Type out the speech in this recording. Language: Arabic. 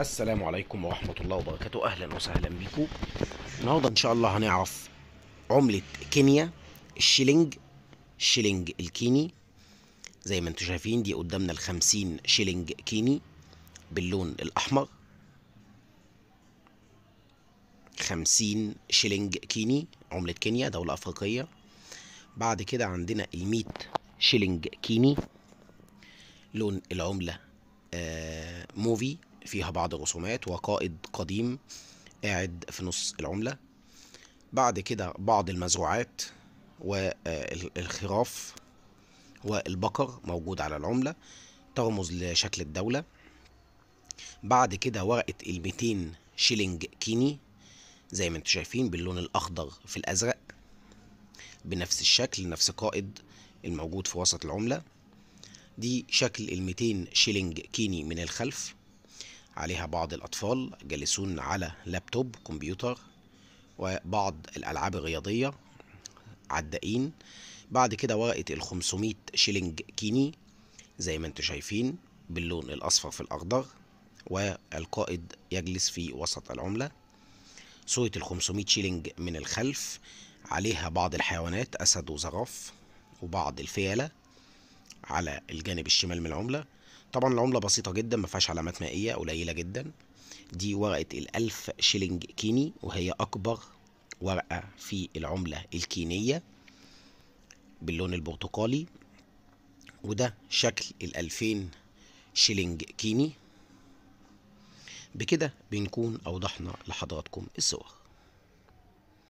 السلام عليكم ورحمة الله وبركاته أهلا وسهلا بكم النهاردة إن شاء الله هنعرف عملة كينيا الشيلينج الشيلينج الكيني زي ما انتم شايفين دي قدامنا الخمسين شيلينج كيني باللون الأحمر خمسين شيلينج كيني عملة كينيا دولة أفريقية بعد كده عندنا الميت شيلينج كيني لون العملة آه موفي فيها بعض الرسومات وقائد قديم قاعد في نص العملة بعد كده بعض المزروعات والخراف والبقر موجود على العملة ترمز لشكل الدولة بعد كده ورقة الميتين شيلينج كيني زي ما انتم شايفين باللون الأخضر في الأزرق بنفس الشكل نفس قائد الموجود في وسط العملة دي شكل الميتين شيلينج كيني من الخلف عليها بعض الأطفال جالسون على لابتوب كمبيوتر وبعض الألعاب الرياضية عدائين بعد كده ورقة الخمسمية 500 شيلينج كيني زي ما انتوا شايفين باللون الأصفر في الأخضر والقائد يجلس في وسط العملة صورة الخمسمية 500 شيلينج من الخلف عليها بعض الحيوانات أسد وزراف وبعض الفيلة على الجانب الشمال من العملة طبعا العملة بسيطة جدا ما فيهاش علامات مائية قليلة جدا دي ورقة الألف شيلينج كيني وهي أكبر ورقة في العملة الكينية باللون البرتقالي وده شكل الألفين شيلينج كيني بكده بنكون أوضحنا لحضراتكم الصور